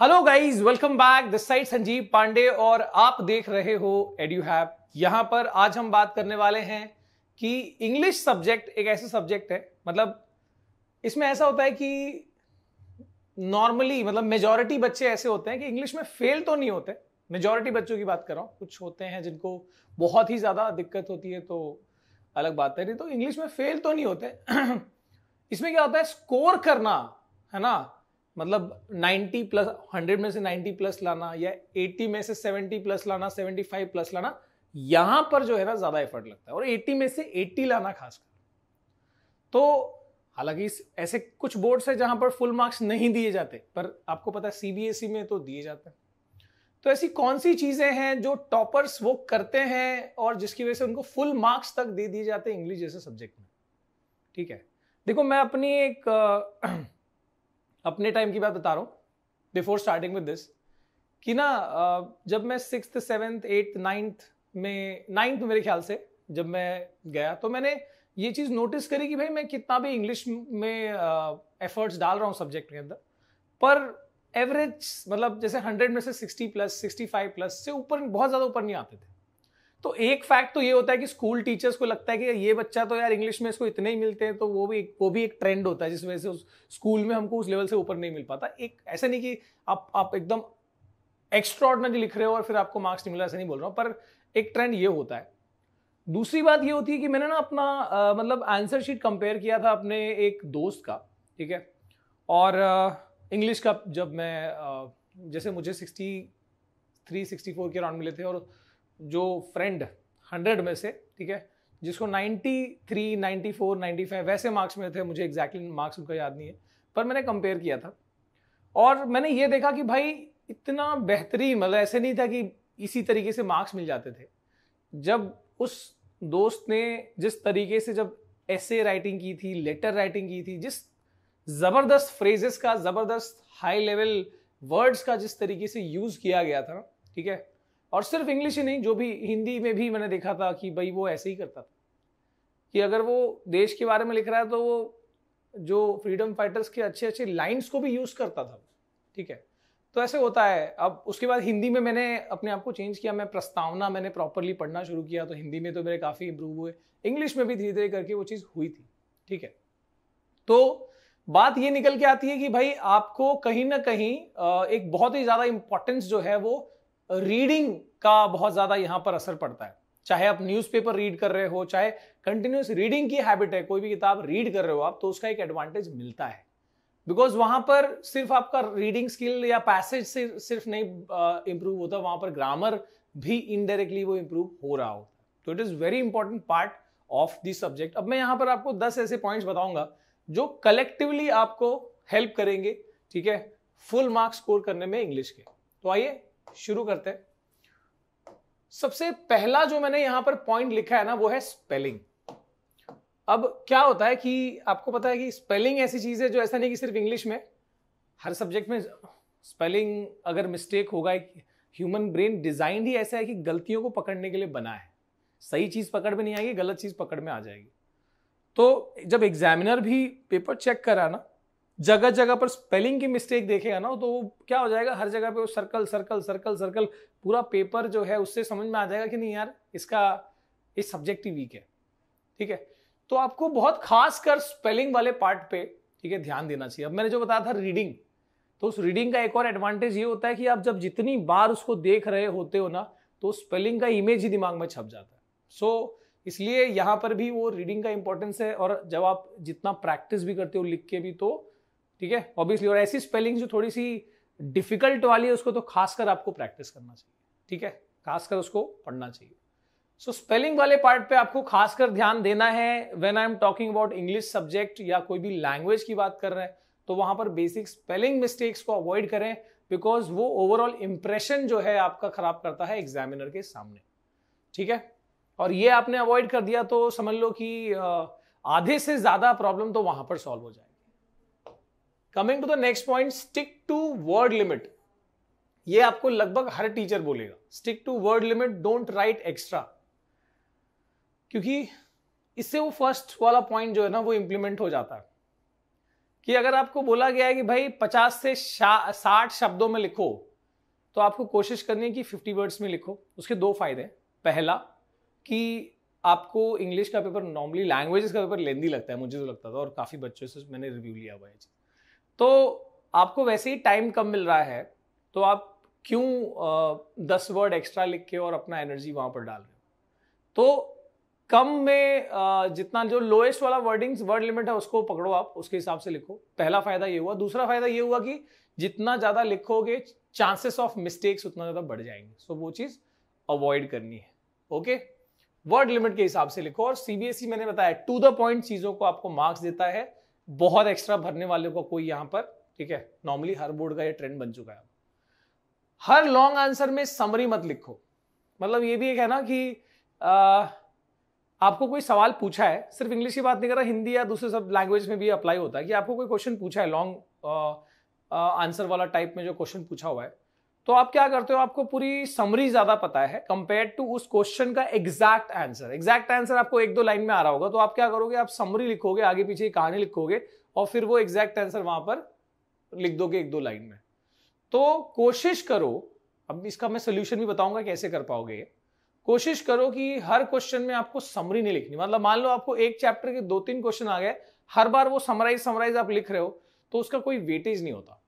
hello guys welcome back this side Sanjeev Pandey और आप देख रहे हो एड्यू हैप यहां पर आज हम बात करने वाले हैं कि इंग्लिश सब्जेक्ट एक ऐसा सब्जेक्ट है मतलब इसमें ऐसा होता है कि नॉर्मली मतलब मेजॉरिटी बच्चे ऐसे होते हैं कि इंग्लिश में फेल तो नहीं होते मेजॉरिटी बच्चों की बात कर रहा हूँ कुछ होते हैं जिनको बहुत ही ज़्यादा दिक्कत होती है तो अलग बात है नहीं तो इंग्लिश में फेल तो नहीं होते इसमें क्या होता है स्कोर करना है ना मतलब 90 प्लस 100 में से 90 प्लस लाना या 80 में से 70 प्लस लाना 75 प्लस लाना यहां पर जो है ना ज्यादा एफर्ट लगता है और 80 में से 80 लाना खासकर तो हालांकि ऐसे कुछ बोर्ड्स है जहां पर फुल मार्क्स नहीं दिए जाते पर आपको पता है सीबीएसई e में तो दिए जाते हैं तो ऐसी कौन सी चीजें हैं जो टॉपर्स वो करते हैं और जिसकी वजह से उनको फुल मार्क्स तक दे दिए जाते हैं इंग्लिश जैसे सब्जेक्ट में ठीक है देखो मैं अपनी एक अपने टाइम की बात बता रहा हूँ बिफोर स्टार्टिंग विद दिस कि ना जब मैं सिक्स सेवन्थ एट्थ नाइन्थ में नाइन्थ मेरे ख्याल से जब मैं गया तो मैंने ये चीज़ नोटिस करी कि भाई मैं कितना भी इंग्लिश में एफर्ट्स डाल रहा हूँ सब्जेक्ट के अंदर पर एवरेज मतलब जैसे हंड्रेड में से sixty plus sixty five plus से ऊपर बहुत ज़्यादा ऊपर नहीं आते थे तो एक फैक्ट तो ये होता है कि स्कूल टीचर्स को लगता है कि ये बच्चा तो यार इंग्लिश में इसको इतने ही मिलते हैं तो वो भी एक वो भी एक ट्रेंड होता है जिस वजह से उस स्कूल में हमको उस लेवल से ऊपर नहीं मिल पाता एक ऐसा नहीं कि आप आप एकदम एक्स्ट्रॉडनरी लिख रहे हो और फिर आपको मार्क्स नहीं मिला ऐसा नहीं बोल रहा हूँ पर एक ट्रेंड ये होता है दूसरी बात ये होती है कि मैंने ना अपना आ, मतलब आंसर शीट कंपेयर किया था अपने एक दोस्त का ठीक है और इंग्लिश का जब मैं आ, जैसे मुझे सिक्सटी थ्री सिक्सटी फोर के राउंड मिले थे और जो फ्रेंड हंड्रेड में से ठीक है जिसको ninety ninety three four ninety five वैसे मार्क्स मिले थे मुझे एग्जैक्टली मार्क्स उनका याद नहीं है पर मैंने कंपेयर किया था और मैंने ये देखा कि भाई इतना बेहतरीन मतलब ऐसे नहीं था कि इसी तरीके से मार्क्स मिल जाते थे जब उस दोस्त ने जिस तरीके से जब ऐसे राइटिंग की थी लेटर राइटिंग की थी जिस ज़बरदस्त फ्रेजेस का ज़बरदस्त हाई लेवल वर्ड्स का जिस तरीके से यूज़ किया गया था ठीक है और सिर्फ इंग्लिश ही नहीं जो भी हिंदी में भी मैंने देखा था कि भाई वो ऐसे ही करता था कि अगर वो देश के बारे में लिख रहा है तो वो जो फ्रीडम फाइटर्स के अच्छे अच्छे लाइन्स को भी यूज़ करता था ठीक है तो ऐसे होता है अब उसके बाद हिंदी में मैंने अपने आप को चेंज किया मैं प्रस्तावना मैंने प्रॉपरली पढ़ना शुरू किया तो हिंदी में तो मेरे काफ़ी इम्प्रूव हुए इंग्लिश में भी धीरे धीरे करके वो चीज़ हुई थी ठीक है तो बात ये निकल के आती है कि भाई आपको कहीं ना कहीं एक बहुत ही ज़्यादा इम्पोर्टेंस जो है वो रीडिंग का बहुत ज़्यादा यहां पर असर पड़ता है चाहे आप न्यूज़पेपर रीड कर रहे हो चाहे कंटिन्यूस रीडिंग की हैबिट है कोई भी किताब रीड कर रहे हो आप तो उसका एक एडवांटेज मिलता है बिकॉज वहां पर सिर्फ आपका रीडिंग स्किल या पैसेज से सिर्फ नहीं इंप्रूव होता वहां पर ग्रामर भी इनडायरेक्टली वो इंप्रूव हो रहा होता तो it is very important part of this subject अब मैं यहाँ पर आपको दस ऐसे पॉइंट्स बताऊंगा जो कलेक्टिवली आपको हेल्प करेंगे ठीक है फुल मार्क्स स्कोर करने में इंग्लिश के तो आइए शुरू करते हैं सबसे पहला जो मैंने यहां पर पॉइंट लिखा है ना वो है स्पेलिंग अब क्या होता है कि आपको पता है कि स्पेलिंग ऐसी चीज है जो ऐसा नहीं कि सिर्फ इंग्लिश में हर सब्जेक्ट में स्पेलिंग अगर मिस्टेक होगा ह्यूमन ब्रेन डिजाइन ही ऐसा है कि गलतियों को पकड़ने के लिए बना है सही चीज पकड़ में नहीं आएगी गलत चीज पकड़ में आ जाएगी तो जब एग्जामिनर भी पेपर चेक करा ना जगह जगह पर स्पेलिंग की मिस्टेक देखेगा ना तो वो क्या हो जाएगा हर जगह पे वो सर्कल सर्कल सर्कल सर्कल पूरा पेपर जो है उससे समझ में आ जाएगा कि नहीं यार इसका इस सब्जेक्ट ही वीक है ठीक है तो आपको बहुत खास कर स्पेलिंग वाले पार्ट पे ठीक है ध्यान देना चाहिए अब मैंने जो बताया था रीडिंग तो उस रीडिंग का एक और एडवांटेज ये होता है कि आप जब जितनी बार उसको देख रहे होते हो ना तो स्पेलिंग का इमेज ही दिमाग में छप जाता है सो so, इसलिए यहाँ पर भी वो रीडिंग का इंपॉर्टेंस है और जब आप जितना प्रैक्टिस भी करते हो लिख के भी तो ठीक है ऑब्वियसली और ऐसी स्पेलिंग जो थोड़ी सी डिफिकल्ट वाली है उसको तो खासकर आपको प्रैक्टिस करना चाहिए ठीक है खासकर उसको पढ़ना चाहिए सो so, स्पेलिंग वाले पार्ट पे आपको खासकर ध्यान देना है when I am talking about English subject या कोई भी लैंग्वेज की बात कर रहे हैं तो वहां पर बेसिक स्पेलिंग मिस्टेक्स को अवॉइड करें बिकॉज वो ओवरऑल इंप्रेशन जो है आपका खराब करता है एग्जामिनर के सामने ठीक है और ये आपने अवॉइड कर दिया तो समझ लो कि आधे से ज्यादा प्रॉब्लम तो वहां पर सॉल्व हो जाएगी coming to the next point stick to word limit ये आपको लगभग हर टीचर बोलेगा stick to word limit don't write extra क्योंकि इससे वो फर्स्ट वाला पॉइंट जो है ना वो इम्प्लीमेंट हो जाता है कि अगर आपको बोला गया है कि भाई 50 से साठ शब्दों में लिखो तो आपको कोशिश करनी है कि 50 वर्ड्स में लिखो उसके दो फायदे हैं पहला कि आपको इंग्लिश का पेपर नॉर्मली लैंग्वेजेस का पेपर लेंदी लगता है मुझे तो लगता था और काफ़ी बच्चों से मैंने रिव्यू लिया हुआ है तो आपको वैसे ही टाइम कम मिल रहा है तो आप क्यों दस वर्ड एक्स्ट्रा लिख के और अपना एनर्जी वहां पर डाल रहे हो तो कम में जितना जो लोएस्ट वाला वर्डिंग्स वर्ड लिमिट है उसको पकड़ो आप उसके हिसाब से लिखो पहला फायदा ये हुआ दूसरा फायदा ये हुआ कि जितना ज़्यादा लिखोगे चांसेस ऑफ मिस्टेक्स उतना ज़्यादा बढ़ जाएंगे सो वो चीज़ अवॉइड करनी है ओके वर्ड लिमिट के हिसाब से लिखो और सीबीएसई e मैंने बताया टू द पॉइंट चीज़ों को आपको मार्क्स देता है बहुत एक्स्ट्रा भरने वाले को कोई यहां पर ठीक है नॉर्मली हर बोर्ड का ये ट्रेंड बन चुका है हर लॉन्ग आंसर में समरी मत लिखो मतलब ये भी एक है ना कि आ, आपको कोई सवाल पूछा है सिर्फ इंग्लिश की बात नहीं कर रहा हिंदी या दूसरे सब लैंग्वेज में भी अप्लाई होता है कि आपको कोई क्वेश्चन पूछा है लॉन्ग आंसर वाला टाइप में जो क्वेश्चन पूछा हुआ है तो आप क्या करते हो आपको पूरी समरी ज्यादा पता है कंपेयर टू उस क्वेश्चन का एग्जैक्ट आंसर एग्जैक्ट आंसर आपको एक दो लाइन में आ रहा होगा तो आप क्या करोगे आप समरी लिखोगे आगे पीछे कहानी लिखोगे और फिर वो एग्जैक्ट आंसर वहां पर लिख दोगे एक दो लाइन में तो कोशिश करो अब इसका मैं सोल्यूशन भी बताऊंगा कैसे कर पाओगे कोशिश करो कि हर क्वेश्चन में आपको समरी नहीं लिखनी मतलब मान लो आपको एक चैप्टर के दो तीन क्वेश्चन आ गए हर बार वो समराइज समराइज आप लिख रहे हो तो उसका कोई वेटेज नहीं होता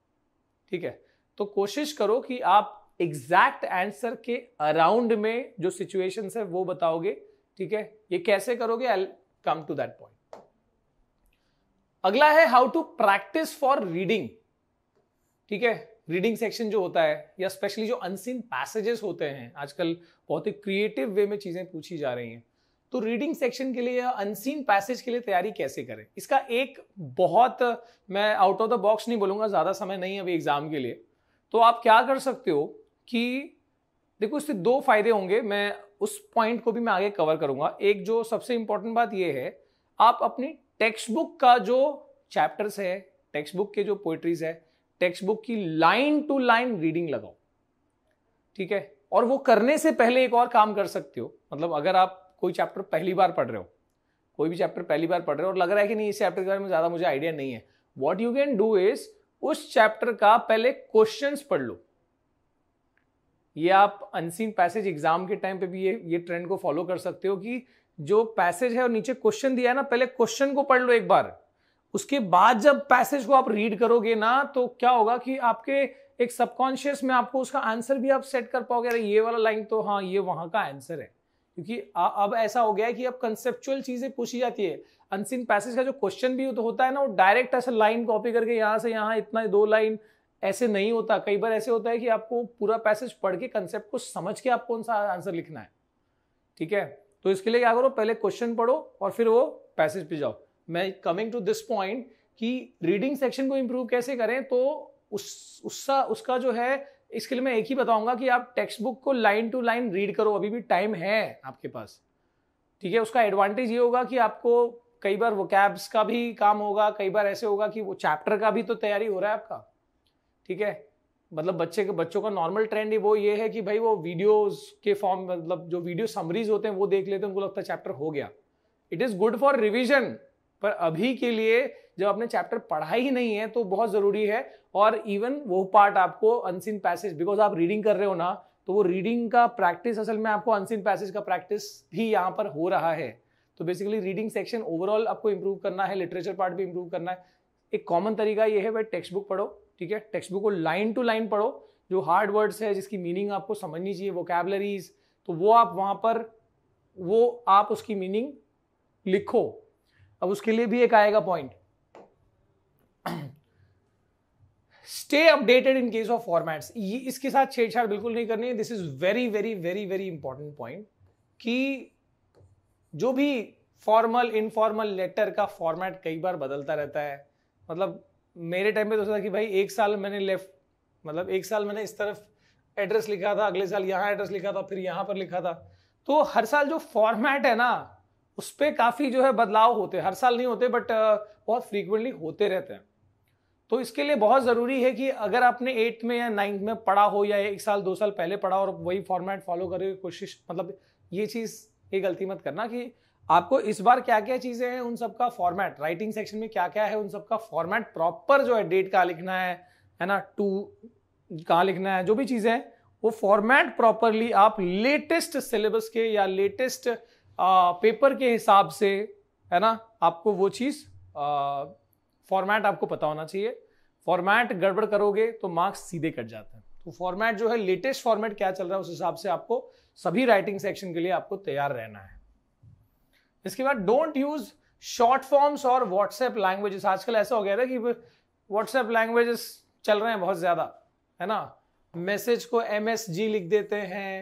ठीक है तो कोशिश करो कि आप एग्जैक्ट आंसर के अराउंड में जो सिचुएशन है वो बताओगे ठीक है ये कैसे करोगे I come to that point अगला है how to practice for reading ठीक है रीडिंग सेक्शन जो होता है या स्पेशली जो अनसीन पैसेजेस होते हैं आजकल बहुत ही क्रिएटिव वे में चीज़ें पूछी जा रही हैं तो रीडिंग सेक्शन के लिए या अनसीन पैसेज के लिए तैयारी कैसे करें इसका एक बहुत मैं आउट ऑफ द बॉक्स नहीं बोलूंगा ज़्यादा समय नहीं है अभी एग्ज़ाम के लिए तो आप क्या कर सकते हो कि देखो इससे दो फायदे होंगे मैं उस पॉइंट को भी मैं आगे कवर करूंगा एक जो सबसे इंपॉर्टेंट बात यह है आप अपनी टेक्स्ट बुक का जो चैप्टर्स है टेक्स्ट बुक के जो पोइट्रीज है टेक्स्ट बुक की लाइन टू लाइन रीडिंग लगाओ ठीक है और वो करने से पहले एक और काम कर सकते हो मतलब अगर आप कोई चैप्टर पहली बार पढ़ रहे हो कोई भी चैप्टर पहली बार पढ़ रहे हो और लग रहा है कि नहीं इस चैप्टर के बारे में ज़्यादा मुझे आइडिया नहीं है what you can do is उस चैप्टर का पहले क्वेश्चंस पढ़ लो ये आप अनसीन पैसेज एग्जाम के टाइम पे भी ये ये ट्रेंड को फॉलो कर सकते हो कि जो पैसेज है और नीचे क्वेश्चन दिया है ना पहले क्वेश्चन को पढ़ लो एक बार उसके बाद जब पैसेज को आप रीड करोगे ना तो क्या होगा कि आपके एक सबकॉन्शियस में आपको उसका आंसर भी आप सेट कर पाओगे अरे ये वाला लाइन तो हाँ ये वहां का आंसर है क्योंकि अब ऐसा हो गया है कि अब कंसेप्चुअल चीजें पूछी जाती है अनसिन पैसेज का जो क्वेश्चन भी तो होता है ना वो डायरेक्ट ऐसा लाइन कॉपी करके यहाँ से यहाँ इतना दो लाइन ऐसे नहीं होता कई बार ऐसे होता है कि आपको पूरा पैसेज पढ़ के कंसेप्ट को समझ के आप कौन सा आंसर लिखना है ठीक है तो इसके लिए क्या करो पहले क्वेश्चन पढ़ो और फिर वो पैसेज पे जाओ मैं कमिंग टू दिस पॉइंट कि रीडिंग सेक्शन को इम्प्रूव कैसे करें तो उस उसका उसका जो है इसके लिए मैं एक ही बताऊंगा कि आप टेक्स्ट बुक को लाइन टू लाइन रीड करो अभी भी टाइम है आपके पास ठीक है उसका एडवांटेज ये होगा कि आपको कई बार वोकैब्स का भी काम होगा कई बार ऐसे होगा कि वो चैप्टर का भी तो तैयारी हो रहा है आपका ठीक है मतलब बच्चे के बच्चों का नॉर्मल ट्रेंड वो ये है कि भाई वो वीडियोस के फॉर्म मतलब जो वीडियो समरीज होते हैं वो देख लेते हैं उनको लगता है चैप्टर हो गया it is good for revision पर अभी के लिए जब आपने चैप्टर पढ़ा ही नहीं है तो बहुत ज़रूरी है और इवन वो पार्ट आपको अनसिन पैसेज बिकॉज आप रीडिंग कर रहे हो ना तो वो रीडिंग का प्रैक्टिस असल में आपको अनसिन पैसेज का प्रैक्टिस भी यहाँ पर हो रहा है तो बेसिकली रीडिंग सेक्शन ओवरऑल आपको इंप्रूव करना है लिटरेचर पार्ट भी इंप्रूव करना है एक कॉमन तरीका ये है भाई टेक्स्ट बुक पढ़ो ठीक है टेक्स्ट बुक को लाइन टू लाइन पढ़ो जो हार्ड वर्ड्स है जिसकी मीनिंग आपको समझनी चाहिए वोकेबलरीज तो वो आप वहाँ पर वो आप उसकी मीनिंग लिखो अब उसके लिए भी एक आएगा point stay updated in case of formats ये इसके साथ छेड़छाड़ बिल्कुल नहीं करनी है this is very very very very important point कि जो भी फॉर्मल इनफॉर्मल लेटर का फॉर्मेट कई बार बदलता रहता है मतलब मेरे टाइम पे तो था कि भाई एक साल मैंने लेफ्ट मतलब एक साल मैंने इस तरफ एड्रेस लिखा था अगले साल यहाँ एड्रेस लिखा था फिर यहाँ पर लिखा था तो हर साल जो फॉर्मेट है ना उस पर काफ़ी जो है बदलाव होते हैं हर साल नहीं होते बट uh, बहुत फ्रीक्वेंटली होते रहते हैं तो इसके लिए बहुत ज़रूरी है कि अगर आपने एट्थ में या नाइन्थ में पढ़ा हो या एक साल दो साल पहले पढ़ा और वही फॉर्मेट फॉलो करने की कोशिश मतलब ये चीज़ ये गलती मत करना कि आपको इस बार क्या क्या चीज़ें हैं उन सबका फॉर्मेट राइटिंग सेक्शन में क्या क्या है उन सबका फॉर्मेट प्रॉपर जो है डेट कहाँ लिखना है है ना टू कहाँ लिखना है जो भी चीज़ें हैं वो फॉर्मेट प्रॉपरली आप लेटेस्ट सिलेबस के या लेटेस्ट पेपर के हिसाब से है ना आपको वो चीज़ फॉर्मेट आपको पता होना चाहिए फॉर्मेट गड़बड़ करोगे तो मार्क्स सीधे कट जाते हैं तो फॉर्मेट जो है लेटेस्ट फॉर्मेट क्या चल रहा है उस हिसाब से आपको सभी राइटिंग सेक्शन के लिए आपको तैयार रहना है इसके बाद डोंट यूज शॉर्ट फॉर्म्स और व्हाट्सएप लैंग्वेजेस आजकल ऐसा हो गया ना कि व्हाट्सएप लैंग्वेजेस चल रहे हैं बहुत ज़्यादा है ना मैसेज को एम लिख देते हैं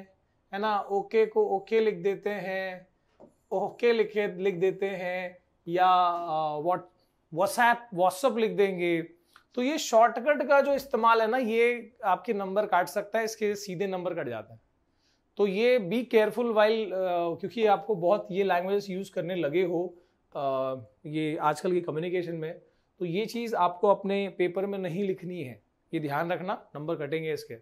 है ना ओके को ओके लिख देते हैं ओके लिखे लिख देते हैं या व्हाट व्हाट्सएप व्हाट्सअप लिख देंगे तो ये शॉर्टकट का जो इस्तेमाल है ना ये आपके नंबर काट सकता है इसके सीधे नंबर कट जाते हैं तो ये बी केयरफुल वाइल क्योंकि आपको बहुत ये लैंग्वेज यूज़ करने लगे हो uh, ये आजकल की कम्युनिकेशन में तो ये चीज़ आपको अपने पेपर में नहीं लिखनी है ये ध्यान रखना नंबर कटेंगे इसके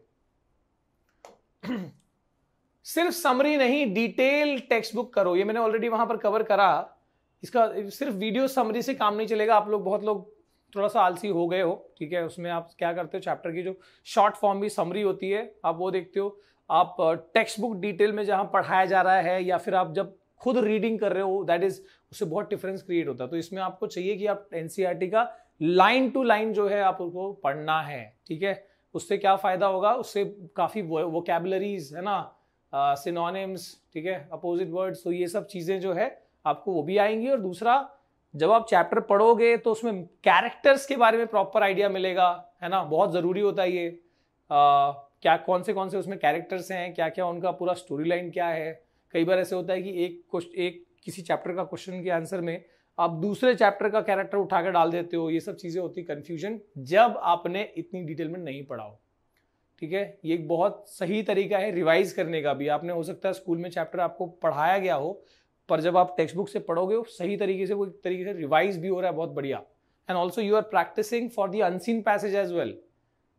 सिर्फ समरी नहीं डिटेल टेक्स्ट बुक करो ये मैंने ऑलरेडी वहां पर कवर करा इसका सिर्फ वीडियो समरी से काम नहीं चलेगा आप लोग बहुत लोग थोड़ा सा आलसी हो गए हो ठीक है उसमें आप क्या करते हो चैप्टर की जो शॉर्ट फॉर्म भी समरी होती है आप वो देखते हो आप टेक्स्ट बुक डिटेल में जहाँ पढ़ाया जा रहा है या फिर आप जब खुद रीडिंग कर रहे हो दैट इज उससे बहुत डिफरेंस क्रिएट होता है तो इसमें आपको चाहिए कि आप एन e का लाइन टू लाइन जो है आप उसको पढ़ना है ठीक है उससे क्या फ़ायदा होगा उससे काफ़ी वोकेबलरीज है ना सिनोनिम्स ठीक है अपोजिट वर्ड्स तो ये सब चीज़ें जो है आपको वो भी आएंगी और दूसरा जब आप चैप्टर पढ़ोगे तो उसमें कैरेक्टर्स के बारे में प्रॉपर आइडिया मिलेगा है ना बहुत ज़रूरी होता है ये आ, क्या कौन से कौन से उसमें कैरेक्टर्स हैं क्या क्या उनका पूरा स्टोरी लाइन क्या है कई बार ऐसे होता है कि एक एक किसी चैप्टर का क्वेश्चन के आंसर में आप दूसरे चैप्टर का कैरेक्टर उठाकर डाल देते हो ये सब चीज़ें होती कन्फ्यूजन जब आपने इतनी डिटेल में नहीं पढ़ा हो ठीक है ये एक बहुत सही तरीका है रिवाइज करने का भी आपने हो सकता है स्कूल में चैप्टर आपको पढ़ाया गया हो पर जब आप टेक्स्ट बुक से पढ़ोगे वो सही तरीके से वो एक तरीके से रिवाइज भी हो रहा है बहुत बढ़िया and also you are practicing for the unseen passage as well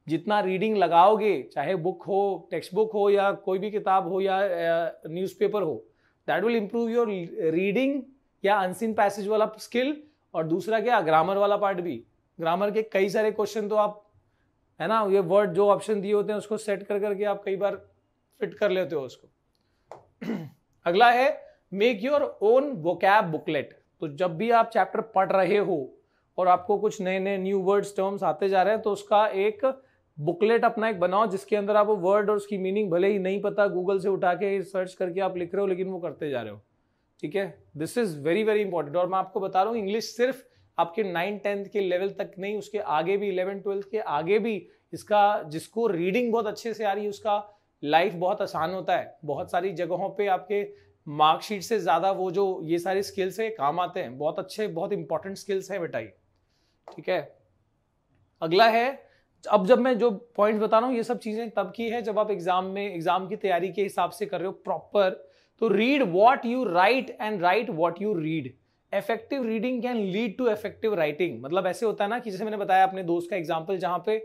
जितना रीडिंग लगाओगे चाहे बुक हो टेक्स्ट बुक हो या कोई भी किताब हो या न्यूज़पेपर हो that will improve your reading या अनसीन पैसेज वाला स्किल और दूसरा क्या ग्रामर वाला पार्ट भी ग्रामर के कई सारे क्वेश्चन तो आप है ना ये वर्ड जो ऑप्शन दिए होते हैं उसको सेट कर करके आप कई बार फिट कर लेते हो उसको अगला है make your own vocab booklet तो जब भी आप चैप्टर पढ़ रहे हो और आपको कुछ नए नए न्यू वर्ड्स टर्म्स आते जा रहे हैं तो उसका एक बुकलेट अपना एक बनाओ जिसके अंदर आप वो वर्ड और उसकी मीनिंग भले ही नहीं पता गूगल से उठा के सर्च करके आप लिख रहे हो लेकिन वो करते जा रहे हो ठीक है this is very very important और मैं आपको बता रहा हूँ इंग्लिश सिर्फ आपके नाइन टेंथ के लेवल तक नहीं उसके आगे भी इलेवन ट्वेल्थ के आगे भी इसका जिसको रीडिंग बहुत अच्छे से आ रही है उसका लाइफ बहुत आसान होता है बहुत सारी जगहों पे आपके मार्कशीट से ज़्यादा वो जो ये सारे स्किल्स है काम आते हैं बहुत अच्छे बहुत इंपॉर्टेंट स्किल्स हैं बेटा ये ठीक है अगला है अब जब मैं जो पॉइंट्स बता रहा हूँ ये सब चीज़ें तब की है जब आप एग्जाम में एग्जाम की तैयारी के हिसाब से कर रहे हो प्रॉपर तो read what you write and write what you read effective reading can lead to effective writing मतलब ऐसे होता है ना कि जैसे मैंने बताया अपने दोस्त का एग्जाम्पल जहाँ पे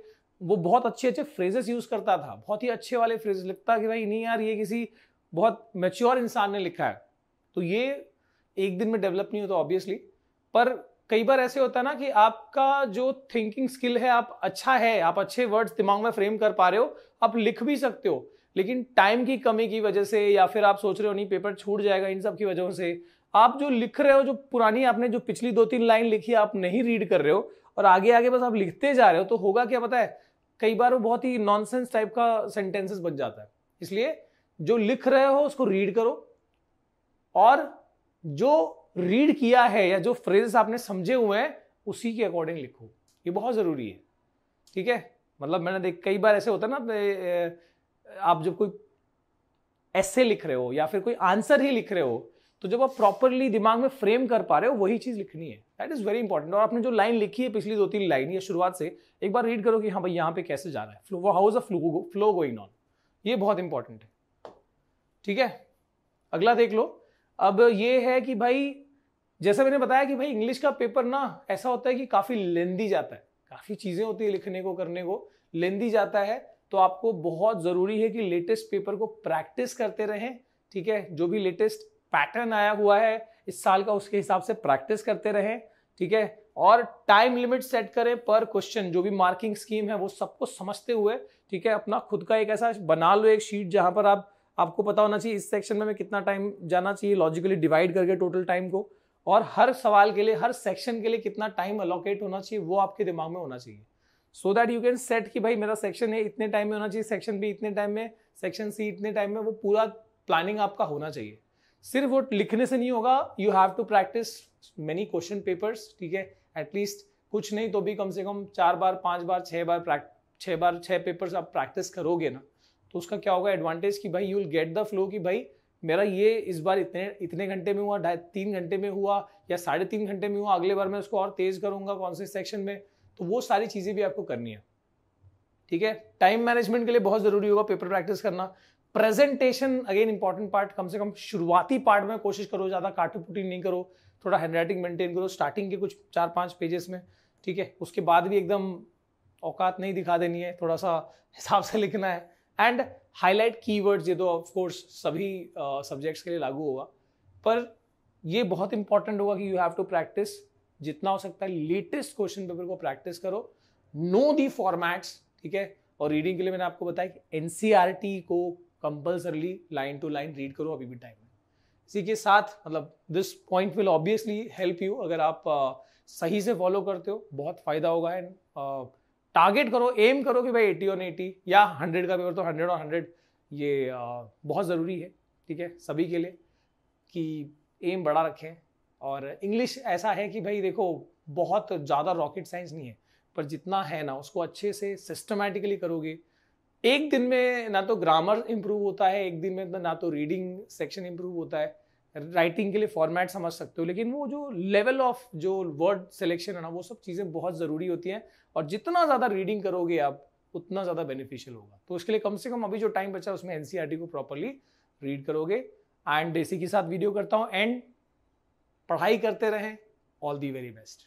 वो बहुत अच्छे अच्छे फ्रेजेस यूज करता था बहुत ही अच्छे वाले फ्रेजेस लिखता कि भाई नहीं यार ये किसी बहुत मेच्योर इंसान ने लिखा है तो ये एक दिन में डेवलप नहीं होता ऑब्वियसली पर कई बार ऐसे होता है ना कि आपका जो थिंकिंग स्किल है आप अच्छा है आप अच्छे वर्ड्स दिमाग में फ्रेम कर पा रहे हो आप लिख भी सकते हो लेकिन टाइम की कमी की वजह से या फिर आप सोच रहे हो नहीं पेपर छूट जाएगा इन सब की वजहों से आप जो लिख रहे हो जो पुरानी आपने जो पिछली दो तीन लाइन लिखी आप नहीं रीड कर रहे हो और आगे आगे बस आप लिखते जा रहे हो तो होगा क्या पता है कई बार वो बहुत ही नॉनसेंस टाइप का सेंटेंसेस बन जाता है इसलिए जो लिख रहे हो उसको रीड करो और जो रीड किया है या जो फ्रेजेस आपने समझे हुए हैं उसी के अकॉर्डिंग लिखो ये बहुत ज़रूरी है ठीक है मतलब मैंने देख कई बार ऐसे होता है ना आप जब कोई ऐसे लिख रहे हो या फिर कोई आंसर ही लिख रहे हो तो जब आप प्रॉपरली दिमाग में फ्रेम कर पा रहे हो वही चीज़ लिखनी है दैट इज़ वेरी इंपॉर्टेंट और आपने जो लाइन लिखी है पिछली दो तीन लाइन या शुरुआत से एक बार रीड करो कि हाँ भाई यहाँ पे कैसे जा रहा है flow how is a flow flow going on ये बहुत इंपॉर्टेंट है ठीक है अगला देख लो अब ये है कि भाई जैसा मैंने बताया कि भाई इंग्लिश का पेपर ना ऐसा होता है कि काफ़ी लेंदी जाता है काफ़ी चीज़ें होती है लिखने को करने को लेंदी जाता है तो आपको बहुत ज़रूरी है कि लेटेस्ट पेपर को प्रैक्टिस करते रहें ठीक है जो भी लेटेस्ट पैटर्न आया हुआ है इस साल का उसके हिसाब से प्रैक्टिस करते रहें ठीक है और टाइम लिमिट सेट करें पर क्वेश्चन जो भी मार्किंग स्कीम है वो सबको समझते हुए ठीक है अपना खुद का एक ऐसा बना लो एक शीट जहां पर आप आपको पता होना चाहिए इस सेक्शन में मैं कितना टाइम जाना चाहिए लॉजिकली डिवाइड करके टोटल टाइम को और हर सवाल के लिए हर सेक्शन के लिए कितना टाइम अलोकेट होना चाहिए वो आपके दिमाग में होना चाहिए so that you can set कि भाई मेरा सेक्शन है इतने टाइम में होना चाहिए सेक्शन बी इतने टाइम में सेक्शन सी इतने टाइम में वो पूरा प्लानिंग आपका होना चाहिए सिर्फ वो लिखने से नहीं होगा you have to practice many question papers ठीक है एटलीस्ट कुछ नहीं तो भी कम से कम चार बार पांच बार छह बार छह बार छह पेपर्स आप प्रैक्टिस करोगे ना तो उसका क्या होगा एडवांटेज कि भाई you will get the flow कि भाई मेरा ये इस बार इतने इतने घंटे में हुआ तीन घंटे में हुआ या साढ़े तीन घंटे में हुआ अगले बार मैं उसको और तेज़ करूँगा कौन से सेक्शन में तो वो सारी चीज़ें भी आपको करनी है ठीक है टाइम मैनेजमेंट के लिए बहुत ज़रूरी होगा पेपर प्रैक्टिस करना प्रेजेंटेशन अगेन इंपॉर्टेंट पार्ट कम से कम शुरुआती पार्ट में कोशिश करो ज़्यादा काटूपुटी नहीं करो थोड़ा हैंड राइटिंग मेंटेन करो स्टार्टिंग के कुछ चार पाँच पेजेस में ठीक है उसके बाद भी एकदम औकात नहीं दिखा देनी है थोड़ा सा हिसाब से लिखना है एंड हाईलाइट कीवर्ड्स ये तो ऑफ कोर्स सभी सब्जेक्ट्स uh, के लिए लागू होगा पर ये बहुत इंपॉर्टेंट होगा कि यू हैव टू प्रैक्टिस जितना हो सकता है लेटेस्ट क्वेश्चन पेपर को प्रैक्टिस करो नो दी फॉर्मैट्स ठीक है और रीडिंग के लिए मैंने आपको बताया कि एनसीईआरटी e को compulsorily line to line read करो अभी भी टाइम है इसी के साथ मतलब this point will obviously help you अगर आप uh, सही से फॉलो करते हो बहुत फ़ायदा होगा एंड टारगेट करो एम करो कि भाई एटी और एटी या हंड्रेड का पेपर तो हंड्रेड और हंड्रेड ये बहुत ज़रूरी है ठीक है सभी के लिए कि एम बड़ा रखें और इंग्लिश ऐसा है कि भाई देखो बहुत ज़्यादा रॉकेट साइंस नहीं है पर जितना है ना उसको अच्छे से सिस्टमेटिकली करोगे एक दिन में ना तो ग्रामर इम्प्रूव होता है एक दिन में तो ना तो रीडिंग सेक्शन इम्प्रूव होता है राइटिंग के लिए फॉर्मेट समझ सकते हो लेकिन वो जो लेवल ऑफ जो वर्ड सिलेक्शन है ना वो सब चीज़ें बहुत ज़रूरी होती हैं और जितना ज़्यादा रीडिंग करोगे आप उतना ज़्यादा बेनिफिशियल होगा तो उसके लिए कम से कम अभी जो टाइम बचा उसमें एन e को प्रॉपरली रीड करोगे एंड इसी के साथ वीडियो करता हूँ एंड पढ़ाई करते रहें ऑल दी वेरी बेस्ट